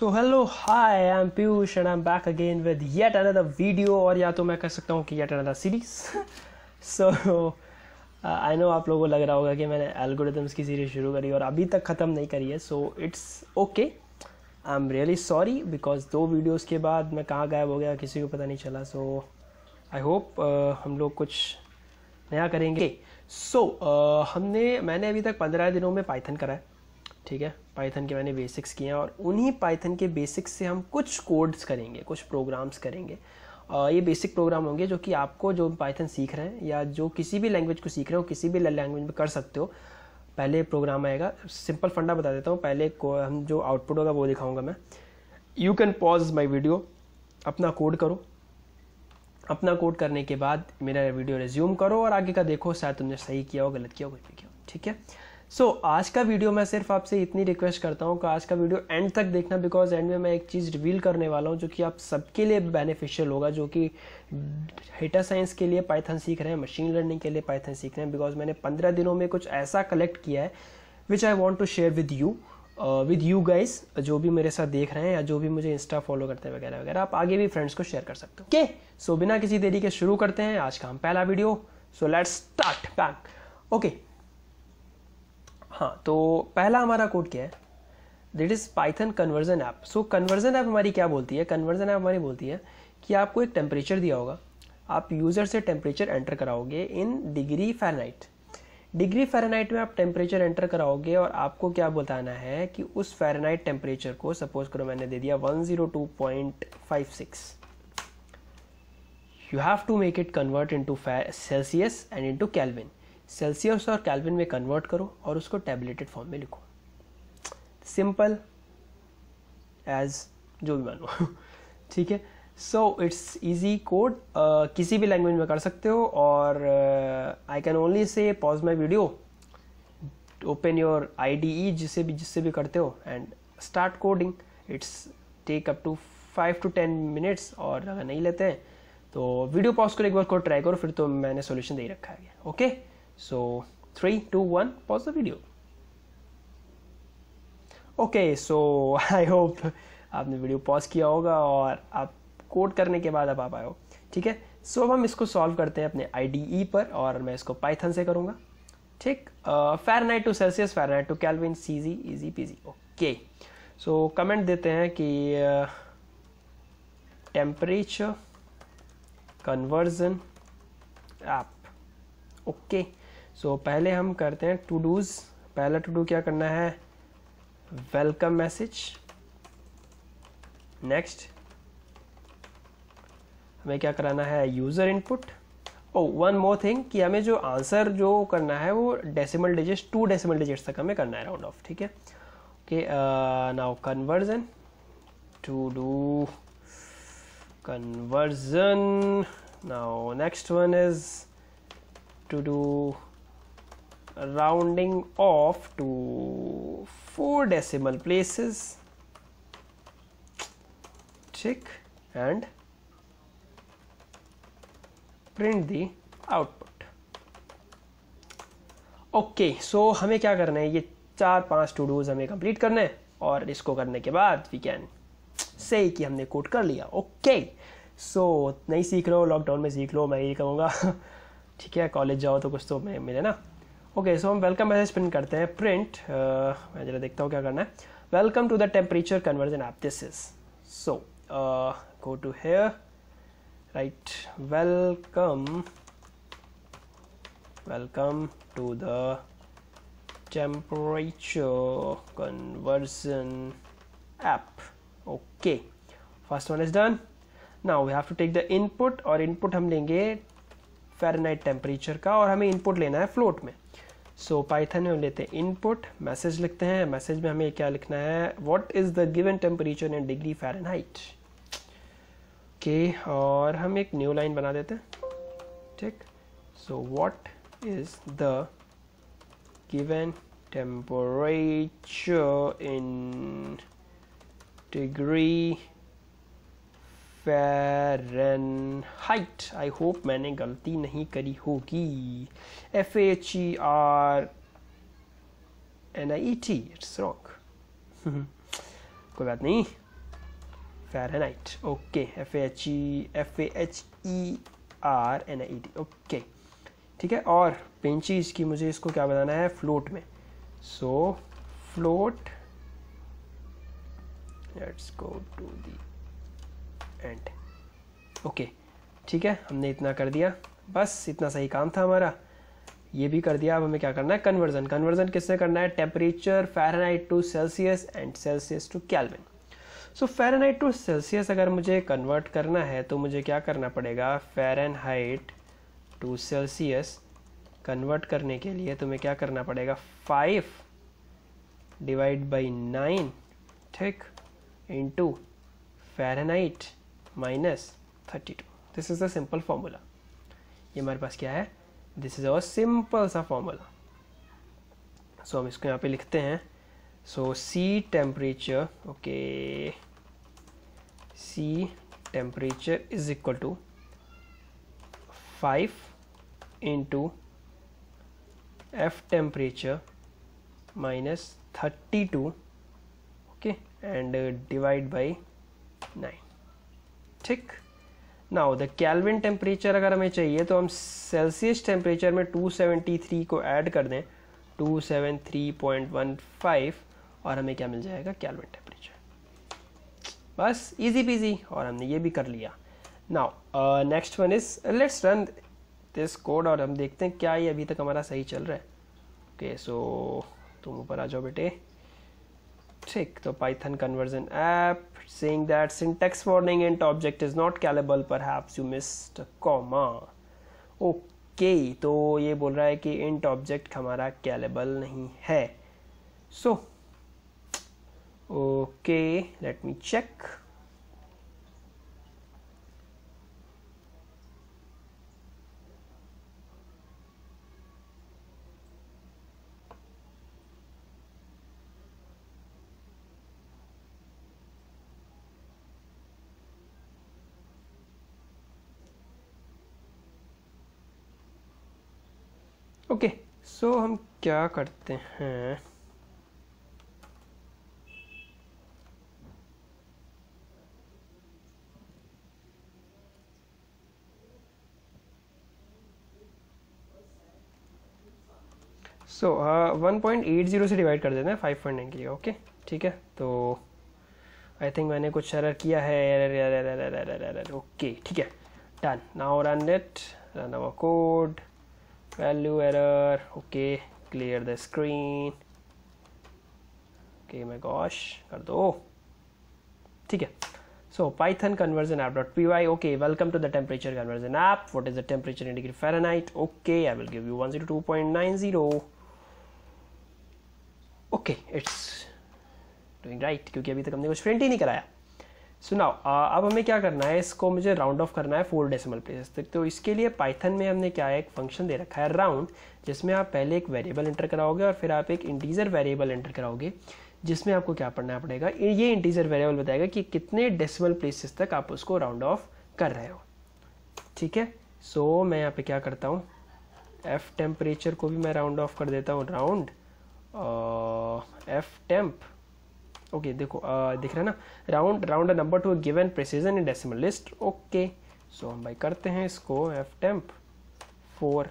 So hello hi I am Piyush and I am back again with yet another video और या तो मैं कह सकता हूँ कि yet another series so I know आप लोगों को लग रहा होगा कि मैंने एल्गोरिदम्स की सीरीज शुरू करी और अभी तक ख़त्म नहीं करी है so it's okay I am really sorry because दो वीडियोज़ के बाद मैं कहाँ गायब हो गया किसी को पता नहीं चला सो आई होप हम लोग कुछ नया करेंगे सो so, uh, हमने मैंने अभी तक पंद्रह दिनों में पाइथन करा है ठीक है पाइथन के मैंने बेसिक्स किए हैं और उन्हीं पाइथन के बेसिक्स से हम कुछ कोड्स करेंगे कुछ प्रोग्राम्स करेंगे आ, ये बेसिक प्रोग्राम होंगे जो कि आपको जो पाइथन सीख रहे हैं या जो किसी भी लैंग्वेज को सीख रहे हो किसी भी लैंग्वेज में कर सकते हो पहले प्रोग्राम आएगा सिंपल फंडा बता देता हूँ पहले हम जो आउटपुट होगा वो दिखाऊंगा मैं you can pause my video अपना कोड करो अपना कोड करने के बाद मेरा वीडियो रिज्यूम करो और आगे का देखो शायद तुमने सही किया हो गलत किया हो कुछ भी किया ठीक है सो so, आज का वीडियो मैं सिर्फ आपसे इतनी रिक्वेस्ट करता हूँ कि आज का वीडियो एंड तक देखना बिकॉज एंड में मैं एक चीज़ रिवील करने वाला हूँ जो कि आप सबके लिए बेनिफिशियल होगा जो कि डेटा साइंस के लिए पाइथन सीख रहे हैं मशीन लर्निंग के लिए पाइथन सीख रहे हैं बिकॉज मैंने पंद्रह दिनों में कुछ ऐसा कलेक्ट किया है which I want to share with you with you guys जो भी मेरे साथ देख रहे हैं या जो भी मुझे इंस्टा फॉलो करते हैं वगैरह वगैरह आप आगे भी फ्रेंड्स को शेयर कर सकते हो ओके सो बिना किसी देरी के शुरू करते हैं आज का हम पहला video so let's start bank okay हाँ तो पहला हमारा कोड क्या है that is Python conversion app so conversion app हमारी क्या बोलती है कन्वर्जन ऐप हमारी बोलती है कि आपको एक टेम्परेचर दिया होगा आप यूज़र से टेम्परेचर एंटर कराओगे in degree Fahrenheit degree Fahrenheit में आप टेम्परेचर एंटर कराओगे और आपको क्या बताना है कि उस फ़ारेनहाइट टेम्परेचर को सपोज करो मैंने दे दिया 102.56 you have to make it convert into Celsius and into Kelvin Celsius और कैलविन में कन्वर्ट करो और उसको टेबलेटेड फॉर्म में लिखो सिंपल एज जो भी मानो ठीक है सो इट्स इजी कोड किसी भी लैंग्वेज में कर सकते हो और I can only say pause my video open your I D E जिससे भी जिससे भी करते हो and start coding it's take up to five to ten minutes और अगर नहीं लेते हैं तो वीडियो पॉज करो एक बार कोड ट्राई करो फिर तो मैंने सोल्यूशन दे ही रखा है okay okay? so three two one pause the video okay so I hope आपने वीडियो पॉज किया होगा और आप कोड करने के बाद आप आ पाए हो ठीक है सो अब हम इसको सॉल्व करते हैं अपने आई पर और मैं इसको पाइथन से करूँगा ठीक Fahrenheit to Celsius night to Kelvin सीजी easy peasy okay so comment देते हैं कि temperature conversion app okay so so, पहले हम करते हैं टू डूज पहला टू डू क्या करना है वेलकम मैसेज नेक्स्ट हमें क्या कराना है user input oh one more thing कि हमें जो आंसर जो करना है वो decimal digit to decimal digits तक हमें करना है राउंड ऑफ ठीक है okay now conversion to do conversion now next one is to do rounding off to four decimal places check and print the output okay so hame kya karna hai ye char panch to do's hame complete करने hai aur isko karne ke baad we can say ki humne code kar liya okay. So so, नहीं सीख रहे हो lockdown में सीख लो मैं यही कहूँगा ठीक है कॉलेज जाओ तो कुछ तो मैं मिले ना ओके सो हम वेलकम मैसेज प्रिंट करते हैं प्रिंट uh, मैं जरा देखता हूँ क्या करना है welcome to the temperature conversion app this is so go to here right welcome welcome to the temperature conversion app okay first one is done now we have to take the input और input हम लेंगे Fahrenheit temperature का और हमें input लेना है float में सो so, Python में हम लेते हैं इनपुट मैसेज लिखते हैं मैसेज में हमें क्या लिखना है what is the given temperature in degree Fahrenheit okay और हम एक न्यू लाइन बना देते हैं ठीक so what is the given temperature in degree Fahrenheit I hope मैंने गलती नहीं करी होगी F H E R N I T it's wrong कोई बात नहीं Fahrenheit okay F H E F H E R N I T okay ठीक है और पेंचीज की मुझे इसको क्या बनाना है फ्लोट में so float let's go to the end okay ठीक है हमने इतना कर दिया बस इतना सही काम था हमारा ये भी कर दिया अब हमें क्या करना है कन्वर्जन कन्वर्जन किससे करना है temperature Fahrenheit to Celsius and Celsius to Kelvin so Fahrenheit to Celsius अगर मुझे कन्वर्ट करना है तो मुझे क्या करना पड़ेगा फेरनहाइट टू सेल्सियस कन्वर्ट करने के लिए तुम्हें क्या करना पड़ेगा फाइव डिवाइड बाई नाइन ठीक into Fahrenheit minus thirty two this is the simple formula ये हमारे पास क्या है दिस इज़ अवर सिंपल सा फॉर्मूला सो हम इसको यहाँ पे लिखते हैं सो C temperature okay C temperature is equal to five into F temperature minus thirty two okay and divide by nine ठीक नाउ द कैलविन टेम्परेचर अगर हमें चाहिए तो हम सेल्सियस टेम्परेचर में 273 को ऐड कर दें 273.15 और हमें क्या मिल जाएगा कैलविन टेम्परेचर बस इजी पीजी और हमने ये भी कर लिया now next one is let's run this code और हम देखते हैं क्या ये अभी तक हमारा सही चल रहा है ओके okay, सो so, तुम ऊपर आ जाओ बेटे ठीक तो Python conversion app saying that syntax warning int object is not callable पर यू मिस्ड कॉमा ओके तो ये बोल रहा है कि इंट ऑब्जेक्ट हमारा कैलेबल नहीं है so okay let me check okay so हम क्या करते हैं so one point eight zero से डिवाइड कर देते हैं फाइव पॉइंट नाइन के लिए ओके ठीक है तो आई थिंक मैंने कुछ एरर किया है error error error error error okay ठीक है done now run it run our code value error okay clear the screen okay my gosh कर दो ठीक है so python conversion app.py okay welcome to the temperature conversion app what is the temperature in degree fahrenheit okay i will give you 102.90 okay it's doing right क्योंकि अभी तक हमने कुछ print ही नहीं कराया सो नाउ अब हमें क्या करना है इसको मुझे राउंड ऑफ करना है फोर डेसिमल प्लेसेस तक तो इसके लिए पाइथन में हमने क्या है एक फंक्शन दे रखा है राउंड जिसमें आप पहले एक वेरिएबल एंटर कराओगे और फिर आप एक इंटीजर वेरिएबल एंटर कराओगे जिसमें आपको क्या पढ़ना पड़ेगा ये इंटीजर वेरिएबल बताएगा कि कितने डेसिमल प्लेसेस तक आप उसको राउंड ऑफ कर रहे हो ठीक है सो so, मैं यहाँ पे क्या करता हूँ एफ़ टेम्परेचर को भी मैं राउंड ऑफ कर देता हूँ राउंड एफ़ टेम्प ओके देखो आ, दिख रहा है ना round round number to given precision in decimal list okay so हम भाई करते हैं इसको F temp four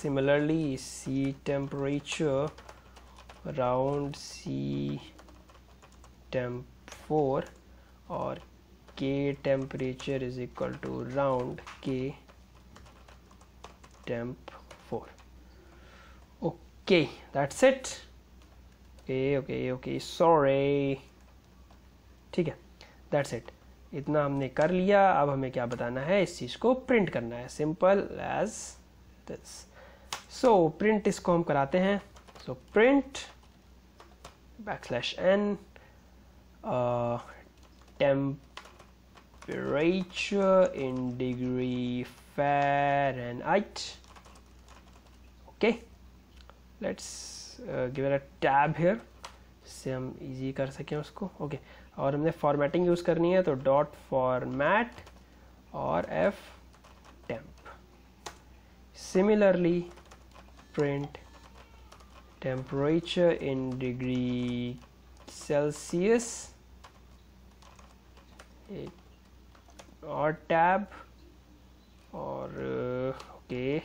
similarly C temperature round C temp four और K temperature is equal to round K temp four okay that's it okay okay okay sorry ठीक है that's it इतना हमने कर लिया अब हमें क्या बताना है इस चीज़ को प्रिंट करना है simple as this so print इसको हम कराते हैं सो print back slash N temperature in degree and eight okay let's given a tab here इससे हम इजी कर सकें उसको ओके okay. और हमने फॉर्मेटिंग यूज़ करनी है तो डॉट फॉर्मैट और F temp similarly print temperature in degree Celsius और टैब और ओके uh,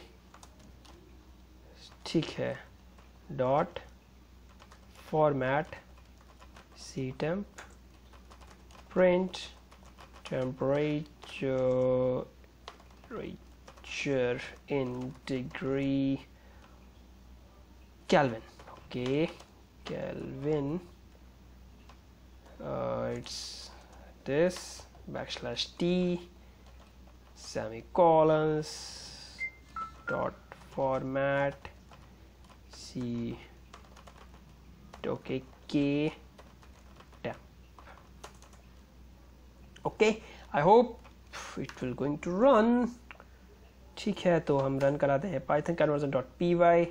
ठीक है dot format ctemp print temperature in degree Kelvin okay Kelvin uh, it's this backslash t semicolons dot format see okay k tap okay i hope it will going to run ठीक है तो हम run कराते हैं Python conversion dot P Y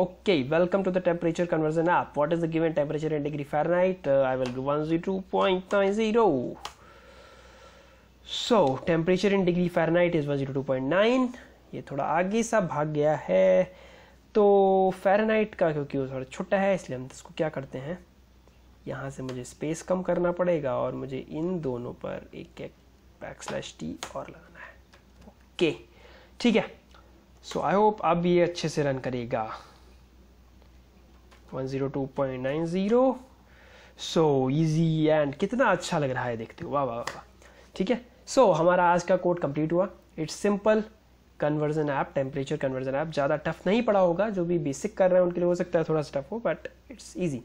okay welcome to the temperature conversion app what is the given temperature in degree Fahrenheit I will do zero so temperature in degree Fahrenheit is one zero nine ये थोड़ा आगे सा भाग गया है तो Fahrenheit का क्योंकि वो थोड़ा छोटा है इसलिए हम इसको क्या करते हैं यहाँ से मुझे स्पेस कम करना पड़ेगा और मुझे इन दोनों पर एक एक बैक स्लैश टी और लगाना है ओके ठीक है सो आई होप अब ये अच्छे से रन करेगा 102.90 सो इजी एंड कितना अच्छा लग रहा है देखते हो वाह वाह वाह ठीक है सो so, हमारा आज का कोड कंप्लीट हुआ it's simple conversion app temperature conversion app ज़्यादा टफ नहीं पड़ा होगा जो भी बेसिक कर रहे हैं उनके लिए हो सकता है थोड़ा सा टफ हो बट इट्स ईजी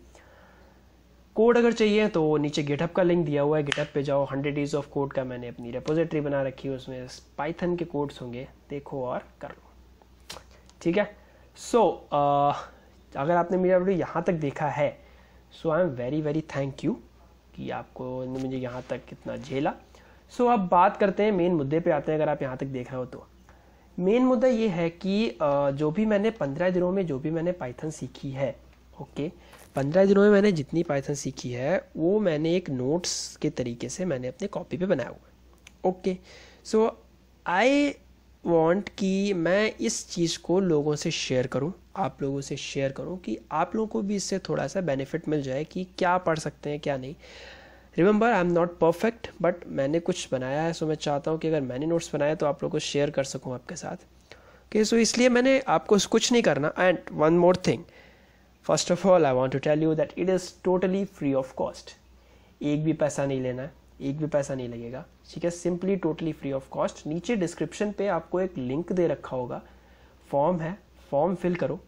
कोड अगर चाहिए तो नीचे गिटहब का लिंक दिया हुआ है गिटहब पे जाओ हंड्रेड डेज ऑफ कोड का मैंने अपनी रेपोजिटरी बना रखी है उसमें पाइथन के कोड्स होंगे देखो और कर लो ठीक है सो so, uh, अगर आपने मेरा वीडियो यहाँ तक देखा है so I am very very thank you कि आपको मुझे यहाँ तक कितना झेला सो so, अब बात करते हैं मेन मुद्दे पे आते हैं अगर आप यहाँ तक देख रहे हो तो मेन मुद्दा ये है कि जो भी मैंने पंद्रह दिनों में जो भी मैंने पाइथन सीखी है ओके पंद्रह दिनों में मैंने जितनी पाइथन सीखी है वो मैंने एक नोट्स के तरीके से मैंने अपने कॉपी पे बनाया हुआ है ओके सो आई वांट कि मैं इस चीज़ को लोगों से शेयर करूं आप लोगों से शेयर करूं कि आप लोगों को भी इससे थोड़ा सा बेनिफिट मिल जाए कि क्या पढ़ सकते हैं क्या नहीं remember I am not perfect but मैंने कुछ बनाया है सो मैं चाहता हूँ कि अगर मैंने नोट्स बनाए तो आप लोग को शेयर कर सकूँ आपके साथ ओके सो इसलिए मैंने आपको कुछ नहीं करना and one more thing first of all I want to tell you that it is totally free of cost एक भी पैसा नहीं लेना है एक भी पैसा नहीं लगेगा ठीक है simply totally free of cost नीचे डिस्क्रिप्शन पे आपको एक लिंक दे रखा होगा फॉर्म है फॉर्म फिल करो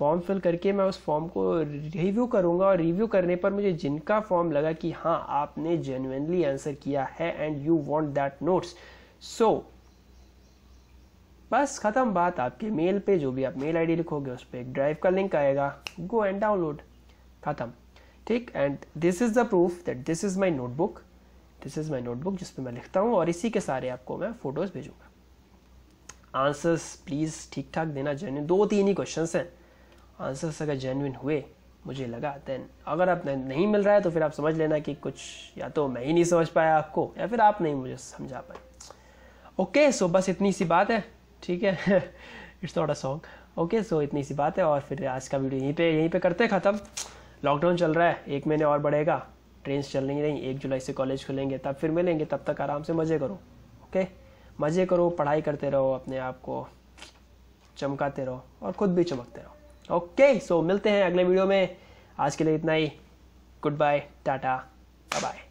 फॉर्म फिल करके मैं उस फॉर्म को रिव्यू करूंगा और रिव्यू करने पर मुझे जिनका फॉर्म लगा कि हाँ आपने जेन्यनली आंसर किया है and you want that notes so बस ख़त्म बात आपके मेल पे जो भी आप मेल आईडी लिखोगे उस पर एक ड्राइव का लिंक आएगा गो एंड डाउनलोड ख़त्म ठीक and this is the proof that this is my notebook this is my notebook जिस पर मैं लिखता हूँ और इसी के सारे आपको मैं फ़ोटोज़ भेजूंगा आंसर्स प्लीज़ ठीक ठाक देना जेन्यून दो तीन ही क्वेश्चन हैं आंसर्स अगर जेनविन हुए मुझे लगा देन अगर आप नहीं मिल रहा है तो फिर आप समझ लेना कि कुछ या तो मैं ही नहीं समझ पाया आपको या फिर आप नहीं मुझे समझा पाए ओके सो बस इतनी सी बात है ठीक है it's not a song okay so इतनी सी बात है और फिर आज का वीडियो यहीं पे यहीं पे करते हैं ख़त्म लॉकडाउन चल रहा है एक महीने और बढ़ेगा ट्रेन चल रही नहीं एक जुलाई से कॉलेज खुलेंगे तब फिर मिलेंगे तब तक आराम से मज़े करो ओके मज़े करो पढ़ाई करते रहो अपने आप को चमकाते रहो और ख़ुद भी चमकते रहो ओके सो मिलते हैं अगले वीडियो में आज के लिए इतना ही गुड बाय टाटा बाय